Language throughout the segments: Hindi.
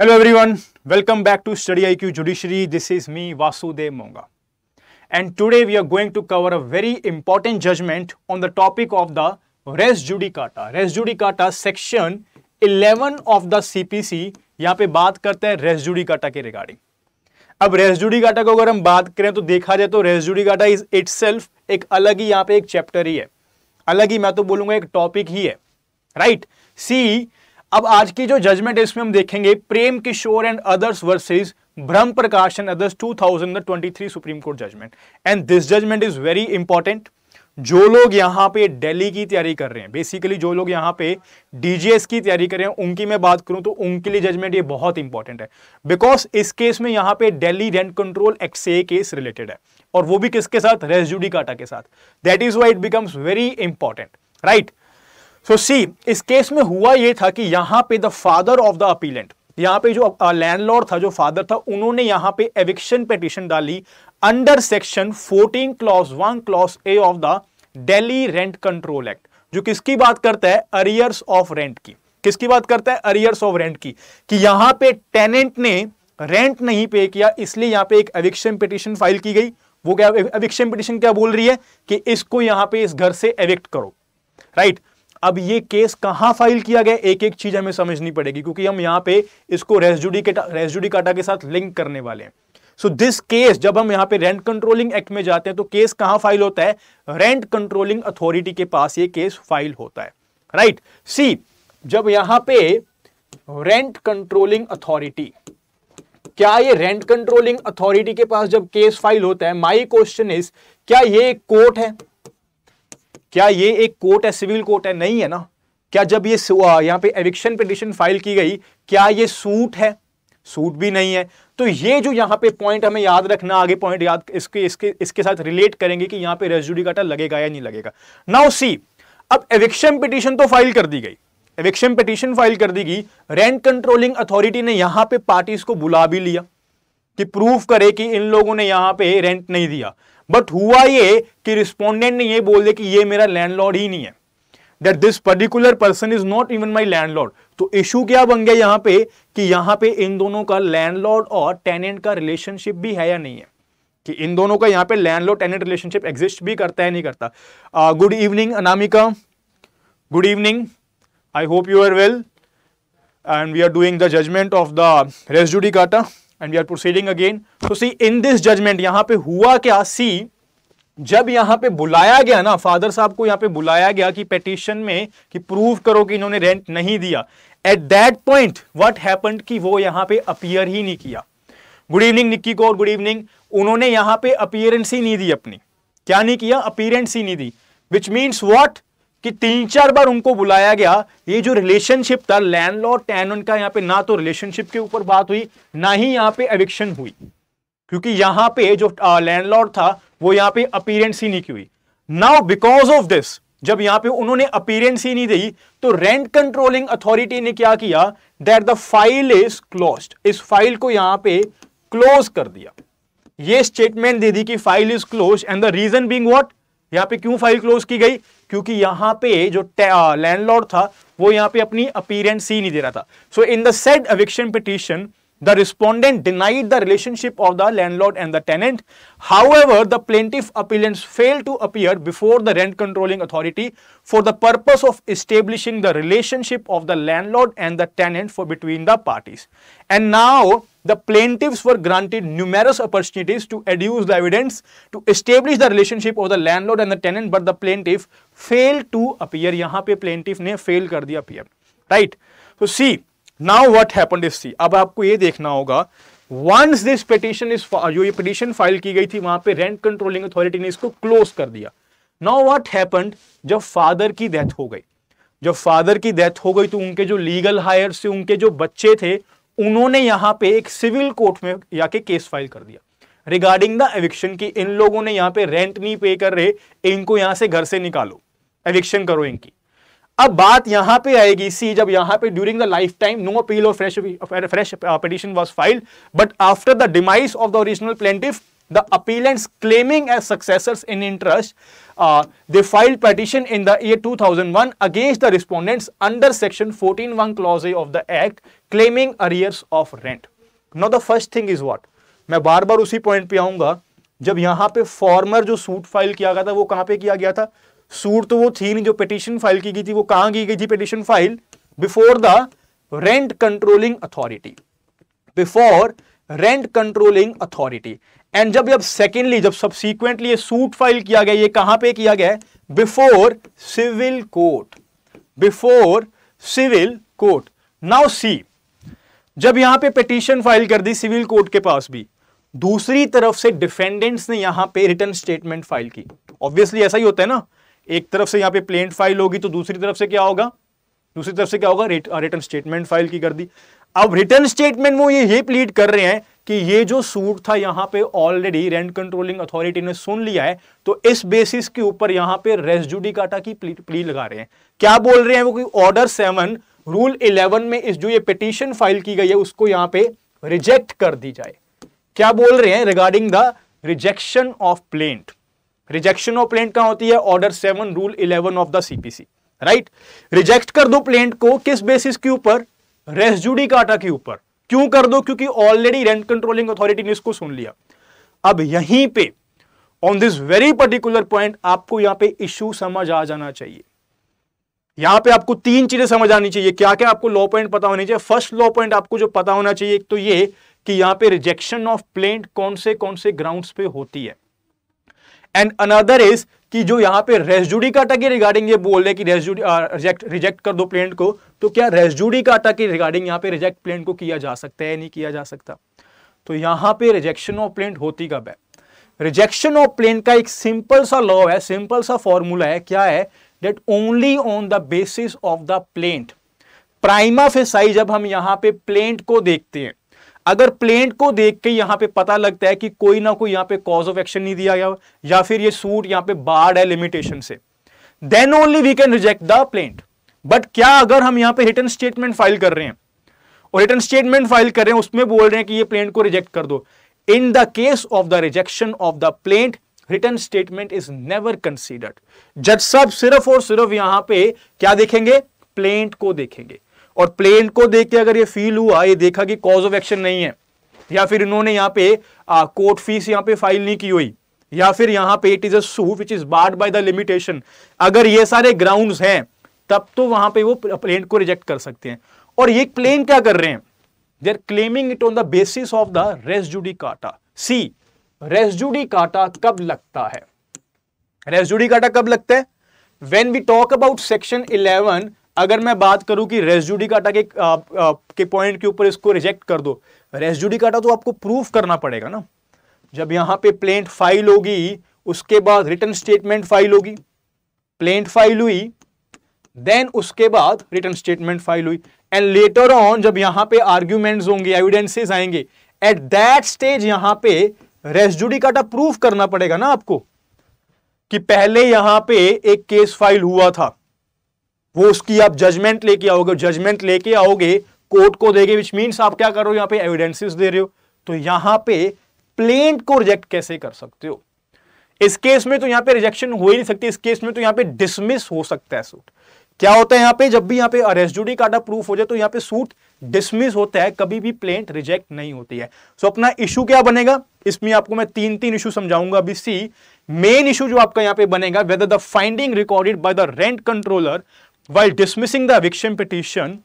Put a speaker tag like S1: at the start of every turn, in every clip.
S1: Hello everyone welcome back to study I Q judiciary this is me Vasudev Monga and today we are going to cover a very important judgement on the topic of the res judicata res judicata section 11 of the CPC यहां पे बात करते हैं रेस जुडी काटा के रिगार्डिंग अब रेस जुडी काटा को अगर हम बात करें तो देखा जाए तो रेस जुडी काटा इज इट एक अलग ही यहाँ पे एक चैप्टर ही है अलग ही मैं तो बोलूंगा एक टॉपिक ही है राइट सी अब आज की जो जजमेंट है इसमें हम देखेंगे Prem Kishore and others versus Brahm Prakash and others 2023 Supreme Court judgement and this judgement is very important जो लोग यहां पे दिल्ली की तैयारी कर रहे हैं बेसिकली जो लोग यहाँ पे डीजीएस की तैयारी कर रहे हैं उनकी मैं बात करूं तो उनके लिए जजमेंट ये बहुत इंपॉर्टेंट है बिकॉज इस केस में यहां पे दिल्ली रेंट कंट्रोल एक्ट से केस रिलेटेड है और वो भी किसके साथ रेसजुडी काटा के साथ that is why it becomes very important right so see इस केस में हुआ यह था कि यहां पे the father of the appellant यहाँ पे जो लैंडलॉर्ड uh, था जो फादर था उन्होंने यहां पे एविक्शन पिटिशन डाली under section 14 clause one clause A of the Delhi Rent Control Act जो किसकी बात करता है अरियर्स ऑफ रेंट की किसकी बात करता है अरियर्स ऑफ रेंट की कि यहां पे टेनेंट ने रेंट नहीं पे किया इसलिए यहां पे एक एविक्शन पिटिशन फाइल की गई वो क्या एविक्शन पिटिशन क्या बोल रही है कि इसको यहां पे इस घर से एविक्ट करो राइट right? अब ये केस कहां फाइल किया गया एक एक चीज हमें समझनी पड़ेगी क्योंकि हम यहां पे इसको रेस्जुडी के रेस्जुडी काटा के साथ लिंक करने वाले हैं सो दिस केस जब हम यहां पे रेंट कंट्रोलिंग एक्ट में जाते हैं तो केस कहां फाइल होता है रेंट कंट्रोलिंग अथॉरिटी के पास ये केस फाइल होता है राइट right? सी जब यहां पे रेंट कंट्रोलिंग अथॉरिटी क्या ये रेंट कंट्रोलिंग अथॉरिटी के पास जब केस फाइल होता है माई क्वेश्चन इज क्या ये कोर्ट है क्या ये एक कोर्ट है सिविल कोर्ट है नहीं है ना क्या जब ये यहाँ पे एविक्शन पिटिशन फाइल की गई क्या ये सूट है सूट भी नहीं है तो ये जो यहाँ पे पॉइंट हमें याद रखना आगे पॉइंट याद इसके इसके इसके साथ रिलेट करेंगे कि यहाँ पे रेजुडिकाटा लगेगा या नहीं लगेगा नाउ सी अब एविक्शन पिटिशन तो फाइल कर दी गई एविक्शन पिटिशन फाइल कर दी गई रेंट कंट्रोलिंग अथॉरिटी ने यहाँ पे पार्टीज को बुला भी लिया कि प्रूफ करे कि इन लोगों ने यहां पे रेंट नहीं दिया बट हुआ ये कि रिस्पोंडेंट ने ये बोल दिया कि ये मेरा लैंडलॉर्ड ही नहीं है that this particular person is not even my landlord तो इशू क्या बन गया यहाँ पे कि यहाँ पे इन दोनों का लैंडलॉर्ड और टेनेंट का रिलेशनशिप भी है या नहीं है कि इन दोनों का यहाँ पे लैंडलॉर्ड टेनेंट रिलेशनशिप एग्जिस्ट भी करता है नहीं करता good uh, evening Anamika good evening I hope you are well and we are doing the judgement of the res judicata and we are proceeding again so see in this judgement यहां पे हुआ क्या सी जब यहां पे बुलाया गया ना फादर साहब को यहाँ पे बुलाया गया कि पेटिशन में कि प्रूव करो कि इन्होंने रेंट नहीं दिया at that point what happened कि वो यहां पे अपियर ही नहीं किया गुड इवनिंग निक्की को और गुड इवनिंग उन्होंने यहां पे अपियरेंस ही नहीं दी अपनी क्या नहीं किया अपीयरेंस ही नहीं दी विच मीन्स वॉट कि तीन चार बार उनको बुलाया गया ये जो रिलेशनशिप था लैंडलॉर्ड टैन उनका यहाँ पे ना तो रिलेशनशिप के ऊपर बात हुई ना ही यहाँ पे एविक्शन हुई क्योंकि यहां पे जो लैंडलॉर्ड था वो यहाँ पे अपीरेंस ही नहीं की हुई नाउ बिकॉज ऑफ दिस जब यहाँ पे उन्होंने अपीरेंस ही नहीं दी तो रेंट कंट्रोलिंग अथॉरिटी ने क्या किया that the file is close इस फाइल को यहाँ पे क्लोज कर दिया ये स्टेटमेंट दे दी कि file is close and the reason being what यहाँ पे क्यों फाइल क्लोज की गई क्योंकि यहाँ पे जो लैंडलॉर्ड था वो यहाँ पे अपनी अपीरेंस ही नहीं दे रहा था so in the said eviction petition The respondent denied the relationship of the landlord and the tenant. However, the plaintiff appellants failed to appear before the rent controlling authority for the purpose of establishing the relationship of the landlord and the tenant for between the parties. And now the plaintiffs were granted numerous opportunities to adduce the evidence to establish the relationship of the landlord and the tenant, but the plaintiff failed to appear. यहाँ पे plaintiff ने fail कर दिया appear, right? So see. Now what happened is see अब आपको ये देखना होगा वंस दिस पिटिशन इज जो ये पिटिशन फाइल की गई थी वहां पे रेंट कंट्रोलिंग अथॉरिटी ने इसको क्लोज कर दिया नाउ वट हैपेंड जब फादर की डेथ हो गई जब फादर की डेथ हो गई तो उनके जो लीगल हायर थे उनके जो बच्चे थे उन्होंने यहां पे एक सिविल कोर्ट में जाके केस फाइल कर दिया रिगार्डिंग द एविक्शन की इन लोगों ने यहां पे रेंट नहीं पे कर रहे इनको यहां से घर से निकालो एविक्शन करो इनकी अब बात यहां पे आएगी सी जब यहां पे during the lifetime no appeal or fresh fresh petition was filed but after the demise of the original plaintiff the appellants claiming as successors in interest they file petition in the year 2001 against the respondents under section 14 clause A of the act claiming arrears of rent now the first thing is what मैं बार बार उसी पॉइंट पे आऊंगा जब यहां पे फॉर्मर जो सूट फाइल किया गया था वो कहां पे किया गया था सूट तो वो थी नहीं जो पिटिशन फाइल की गई थी वो कहां की गई थी petition file before the rent controlling authority before rent controlling authority and जब जब सेकेंडली जब सबसिक्वेंटली सूट फाइल किया गया ये कहां पे किया गया before civil court before civil court now see जब यहां पे पिटिशन फाइल कर दी सिविल कोर्ट के पास भी दूसरी तरफ से डिफेंडेंट्स ने यहां पे रिटर्न स्टेटमेंट फाइल की ऑब्वियसली ऐसा ही होता है ना एक तरफ से यहां पे प्लेन फाइल होगी तो दूसरी तरफ से क्या होगा दूसरी तरफ से क्या होगा रिटर्न स्टेटमेंट फाइल की कर दी अब रिटर्न स्टेटमेंट में ये, ये प्लीड कर रहे हैं कि ये जो सूट था यहां पे ऑलरेडी रेंट कंट्रोलिंग अथॉरिटी ने सुन लिया है तो इस बेसिस के ऊपर यहां पे रेस्जुडी काटा की प्ली, लगा रहे हैं क्या बोल रहे हैं वो कि ऑर्डर सेवन रूल इलेवन में इस जो ये पिटिशन फाइल की गई है उसको यहां पे रिजेक्ट कर दी जाए क्या बोल रहे हैं regarding the rejection of plaint rejection of plaint कहां होती है order seven rule eleven of the CPC right reject कर दो प्लेंट को किस बेसिस के ऊपर रेस्जुडी काटा के ऊपर क्यों कर दो क्योंकि ऑलरेडी रेंट कंट्रोलिंग अथॉरिटी ने इसको सुन लिया अब यहीं पे on this very particular point आपको यहां पे इश्यू समझ आ जाना चाहिए यहां पे आपको तीन चीजें समझ आनी चाहिए क्या क्या आपको लॉ पॉइंट पता होनी चाहिए फर्स्ट लॉ पॉइंट आपको जो पता होना चाहिए तो ये कि यहां पे रिजेक्शन ऑफ प्लेंट कौन से कौन से ग्राउंड्स पे होती है एंड अनदर इज कि जो यहां पे रेजुडी काटा की रिगार्डिंग ये बोल रहे कि रेजुडी रिजेक्ट रिजेक्ट कर दो प्लेन को तो क्या रेजुडी काटा की रिगार्डिंग यहाँ पे रिजेक्ट प्लेन को किया जा सकता है नहीं किया जा सकता तो यहाँ पे रिजेक्शन ऑफ प्लेन होती कब है रिजेक्शन ऑफ प्लेन का एक सिंपल सा लॉ है सिंपल सा फॉर्मूला है क्या है that only on the basis of the plaint prima facie जब हम यहाँ पे प्लेंट को देखते हैं अगर प्लेंट को देख के यहां पे पता लगता है कि कोई ना कोई यहां पे कॉज ऑफ एक्शन नहीं दिया गया या फिर ये सूट यहां पे बार्ड है लिमिटेशन से then only we can reject the plaint but क्या अगर हम यहां पे रिटर्न स्टेटमेंट फाइल कर रहे हैं और रिटर्न स्टेटमेंट फाइल कर रहे हैं उसमें बोल रहे हैं कि ये प्लेंट को रिजेक्ट कर दो in the case of the rejection of the plaint written statement is never considered जज साहब सिर्फ और सिर्फ यहां पे क्या देखेंगे प्लेंट को देखेंगे और प्लेन को देख के अगर ये फील हुआ ये देखा कि कॉज ऑफ एक्शन नहीं है या फिर इन्होंने यहाँ पे कोर्ट फीस यहाँ पे फाइल नहीं की हुई या फिर यहाँ पे it is a which is barred by the limitation अगर ये सारे ग्राउंड हैं तब तो वहां पे वो प्लेन को रिजेक्ट कर सकते हैं और ये प्लेन क्या कर रहे हैं they are claiming it on the basis of the res judicata see रेसजुडी काटा कब लगता है रेसजुडी काटा कब लगता है when we talk about section eleven अगर मैं बात करूं कि रेस्जुडी काटा के के पॉइंट के ऊपर इसको रिजेक्ट कर दो रेस्जुडी काटा तो आपको प्रूफ करना पड़ेगा ना जब यहां पे प्लेंट फाइल होगी उसके बाद रिटर्न स्टेटमेंट फाइल होगी प्लेंट फाइल हुई देन उसके बाद रिटर्न स्टेटमेंट फाइल हुई एंड लेटर ऑन जब यहां पे आर्ग्यूमेंट होंगे एविडेंसेस आएंगे एट दैट स्टेज यहां पे रेस्जुडी काटा प्रूफ करना पड़ेगा ना आपको कि पहले यहां पे एक केस फाइल हुआ था वो उसकी आप जजमेंट लेके आओगे जजमेंट लेके आओगे कोर्ट को देगे विच मीन्स आप क्या कर रहे हो यहाँ पे एविडेंसेस दे रहे हो तो यहाँ पे प्लेंट को रिजेक्ट कैसे कर सकते हो इस केस में तो यहाँ पे रिजेक्शन हो ही नहीं सकती इस केस में तो यहाँ पे डिसमिस हो सकता है सूट क्या होता है यहाँ पे जब भी यहाँ पे अरेस्टूडी काटा प्रूफ हो जाए तो यहाँ पे सूट डिसमिस होता है कभी भी प्लेंट रिजेक्ट नहीं होती है सो so, अपना इशू क्या बनेगा इसमें आपको मैं तीन तीन इशू समझाऊंगा अभी सी मेन इशू जो आपका यहाँ पे बनेगा whether the finding recorded by the rent controller while dismissing the eviction petition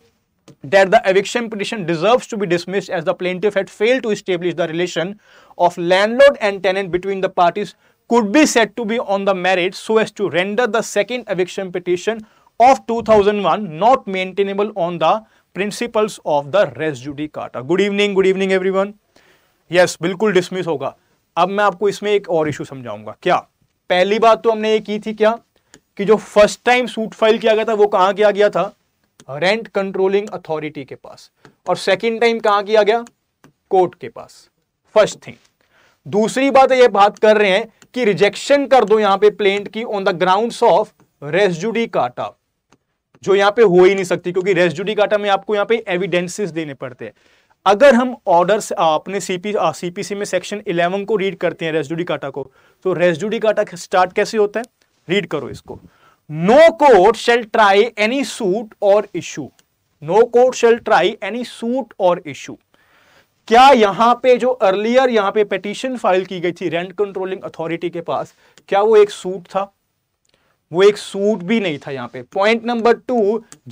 S1: that the eviction petition deserves to be dismissed as the plaintiff had failed to establish the relation of landlord and tenant between the parties could be said to be on the merits so as to render the second eviction petition of 2001 not maintainable on the principles of the res judicata. Good evening, good evening everyone. Yes, bilkul dismiss hoga अब मैं आपको इसमें एक और इशू समझाऊंगा क्या पहली बात तो हमने ये की थी क्या कि जो फर्स्ट टाइम सूट फाइल किया गया था वो कहां किया गया था रेंट कंट्रोलिंग अथॉरिटी के पास और सेकेंड टाइम कहां किया गया कोर्ट के पास फर्स्ट थिंग दूसरी बात ये बात कर रहे हैं कि रिजेक्शन कर दो यहां पे प्लेंट की on the ground of res judicata जो यहां पे हो ही नहीं सकती क्योंकि रेस्जुडी काटा में आपको यहां पे एविडेंसेस देने पड़ते हैं अगर हम ऑर्डर अपने सीपी सीपीसी में सेक्शन 11 को रीड करते हैं रेस्जुडी काटा को तो रेसजुडी काटा स्टार्ट कैसे होता है रीड करो इसको no court shall try any suit or issue no court shall try any suit or issue क्या यहां पे जो अर्लियर यहां पे पिटीशन फाइल की गई थी रेंट कंट्रोलिंग अथॉरिटी के पास क्या वो एक सूट था वो एक सूट भी नहीं था यहाँ पे पॉइंट नंबर टू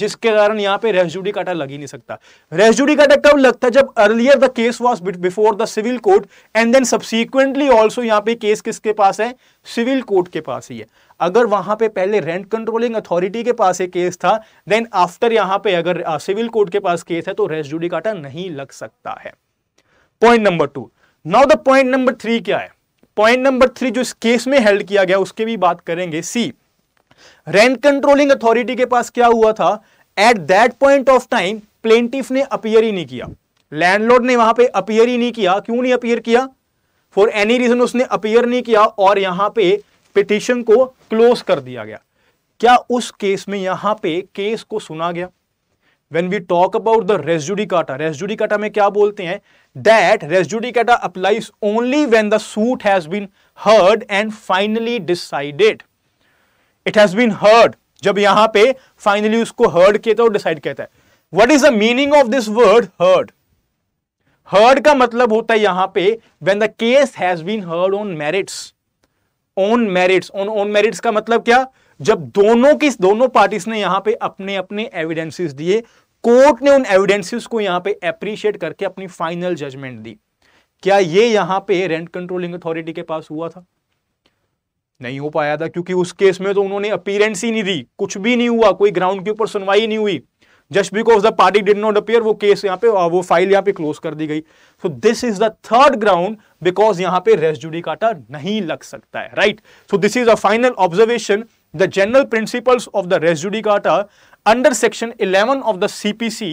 S1: जिसके कारण यहाँ पे रेजुडी काटा लग ही नहीं सकता रेजुडी काटा कब लगता है जब earlier the case was before the civil court and then subsequently also यहाँ पे केस किसके पास है सिविल कोर्ट के पास ही है अगर वहां पे पहले रेंट कंट्रोलिंग अथॉरिटी के पास एक केस था देन आफ्टर यहाँ पे अगर सिविल कोर्ट के पास केस है तो रेजुडी काटा नहीं लग सकता है point number two now the point number three क्या है पॉइंट नंबर थ्री जो इस केस में हेल्ड किया गया उसके भी बात करेंगे सी रेंट कंट्रोलिंग अथॉरिटी के पास क्या हुआ था at that point of time plaintiff ने अपियर ही नहीं किया लैंडलॉर्ड ने वहां पे अपियर ही नहीं किया क्यों नहीं अपियर किया फॉर एनी रीजन उसने अपियर नहीं किया और यहां पे पिटिशन को क्लोज कर दिया गया क्या उस केस में यहां पे केस को सुना गया टॉक अबाउट द रेजुडी काटा resjudicata काटा में क्या बोलते हैं that resjudicata applies only when the suit has been heard and finally decided it has been heard जब यहां पे फाइनली उसको हर्ड किया था और डिसाइड कहता है what is the meaning of this word heard heard का मतलब होता है यहां पे when the case has been heard on merits on merits on on merits का मतलब क्या जब दोनों की दोनों पार्टीज ने यहां पे अपने अपने एविडेंसेस दिए कोर्ट ने उन एविडेंसेस को यहां पे अप्रिशिएट करके अपनी फाइनल जजमेंट दी क्या ये यहां पे रेंट कंट्रोलिंग अथॉरिटी के पास हुआ था नहीं हो पाया था क्योंकि उस केस में तो उन्होंने अपीयरेंस ही नहीं दी कुछ भी नहीं हुआ कोई ग्राउंड के ऊपर सुनवाई नहीं हुई just because the party did not appear वो केस यहाँ पे वो फाइल यहाँ पे क्लोज कर दी गई so this is the third ground because यहाँ पे रेस काटा नहीं लग सकता है right so this is a final observation the general principles of the res judicata under section 11 of the CPC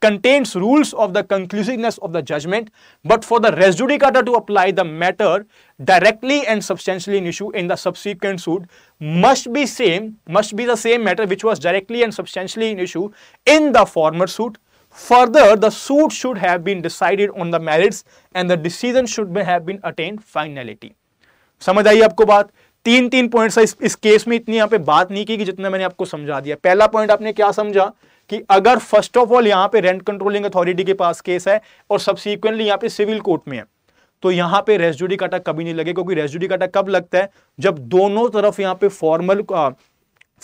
S1: contains rules of the conclusiveness of the judgment, but for the res judicata to apply the matter directly and substantially in issue in the subsequent suit must be same, must be the same matter which was directly and substantially in issue in the former suit. Further, the suit should have been decided on the merits and the decision should be have been attained finality. समझ आई आपको बात तीन तीन पॉइंट्स इस, इस केस में इतनी यहाँ पे बात नहीं की कि जितना मैंने आपको समझा दिया पहला पॉइंट आपने क्या समझा कि अगर फर्स्ट ऑफ ऑल यहां पे रेंट कंट्रोलिंग अथॉरिटी के पास केस है और सबसिक्वेंटली यहां पे सिविल कोर्ट में है तो यहां पे रेजुडी काटा कभी नहीं लगे क्योंकि रेजुडी काटा कब लगता है जब दोनों तरफ यहां पे फॉर्मल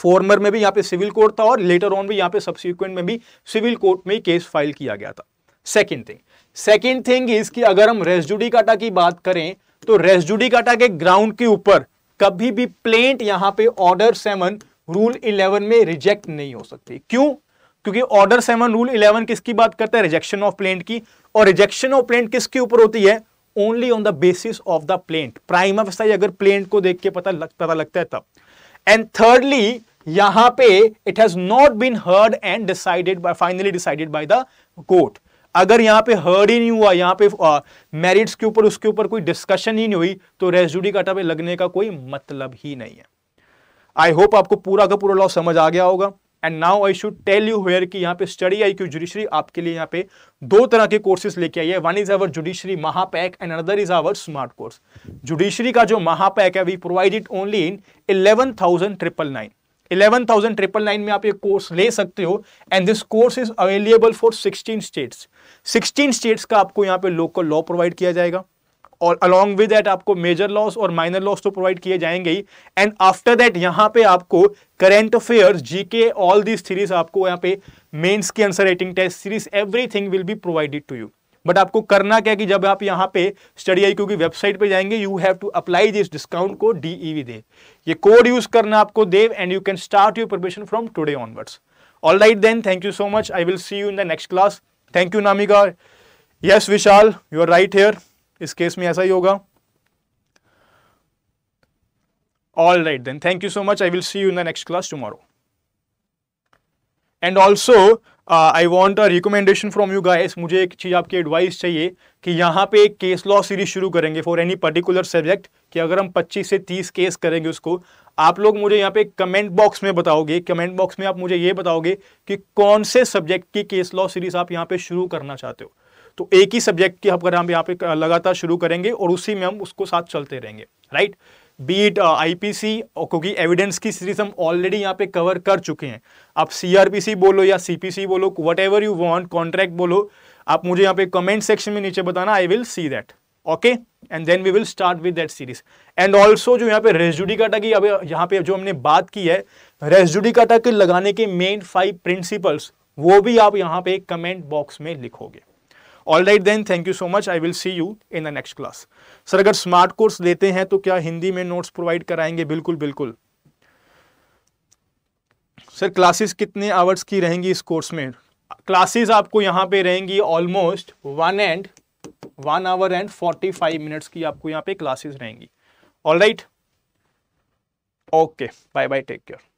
S1: फॉर्मर में भी यहां पे सिविल कोर्ट था और लेटर ऑन भी यहां पे सबसिक्वेंट में भी सिविल कोर्ट में केस फाइल किया गया था second thing second thing is कि अगर हम रेजुडी काटा की बात करें तो रेजुडी काटा के ग्राउंड के ऊपर कभी भी प्लेंट यहां पे ऑर्डर सेवन रूल इलेवन में रिजेक्ट नहीं हो सकती क्यों क्योंकि ऑर्डर सेवन रूल इलेवन किसकी बात करता है रिजेक्शन ऑफ प्लेंट की और रिजेक्शन ऑफ प्लेंट किसके ऊपर होती है only on the basis of the plaint प्राइम अवस्थाई अगर प्लेंट को देख के पता लग, पता लगता है तब एंड थर्डली यहां पे it has not been heard and decided by finally decided by the court अगर यहां पे हर्ड ही नहीं हुआ यहां पे मेरिट्स uh, के ऊपर उसके ऊपर कोई डिस्कशन ही नहीं हुई तो रेजुडी काटा पे लगने का कोई मतलब ही नहीं है आई होप आपको पूरा का पूरा लॉ समझ आ गया होगा and now I should tell you here कि यहाँ पे स्टडी आई क्यू जुडिशरी आपके लिए यहाँ पे दो तरह के कोर्सेज लेके आई है वन इज अवर जुडिशरी महापैक and another is our smart course judiciary का जो महापैक है we provide it only in eleven thousand triple nine eleven thousand triple nine में आप ये कोर्स ले सकते हो and this course is available for sixteen states sixteen states का आपको यहाँ पे लोकल लॉ प्रोवाइड किया जाएगा और अलॉन्ग विद दैट आपको मेजर लॉस और माइनर लॉस तो प्रोवाइड किए जाएंगे ही एंड आफ्टर दैट यहाँ पे आपको current affair GK all this series आपको यहाँ पे मेंस की answer writing test series everything will be provided to you but आपको करना क्या कि जब आप यहाँ पे स्टडी आई की वेबसाइट पे जाएंगे you have to apply this discount को डी e दे ये कोड यूज करना आपको Dev and you can start your preparation from today onwards all right then thank you so much I will see you in the next class thank you Namika yes Vishal you are right here इस केस में ऐसा ही होगा all right then thank you so much I will see you in the next class tomorrow and also I want a recommendation from you guys मुझे एक चीज़ आपकी एडवाइस चाहिए कि यहाँ पे एक केस लॉ सीरीज शुरू करेंगे फॉर एनी पर्टिकुलर सब्जेक्ट कि अगर हम 25 से 30 केस करेंगे उसको आप लोग मुझे यहाँ पे कमेंट बॉक्स में बताओगे कमेंट बॉक्स में आप मुझे ये बताओगे कि कौन से सब्जेक्ट की केस लॉ सीरीज आप यहाँ पे शुरू करना चाहते हो तो एक ही सब्जेक्ट की अगर हम यहाँ पे लगातार शुरू करेंगे और उसी में हम उसको साथ चलते रहेंगे राइट बी इट सी क्योंकि एविडेंस की सीरीज हम ऑलरेडी यहाँ पे कवर कर चुके हैं आप सीआरपीसी बोलो या सीपीसी बोलो whatever you want contract बोलो आप मुझे यहाँ पे कमेंट सेक्शन में नीचे बताना I will see that okay and then we will start with that series and also जो यहाँ पे काटा की अभी यहाँ पे जो हमने बात की है काटा के लगाने के मेन फाइव प्रिंसिपल्स वो भी आप यहाँ पे कमेंट बॉक्स में लिखोगे all right then thank you so much I will see you in the next class sir अगर स्मार्ट कोर्स लेते हैं तो क्या हिंदी में नोट्स प्रोवाइड कराएंगे बिल्कुल बिल्कुल सर क्लासेस कितने आवर्स की रहेंगी इस कोर्स में क्लासेस आपको यहां पे रहेंगी almost one and one hour and forty five minutes की आपको यहां पे क्लासेस रहेंगी all right okay bye bye take care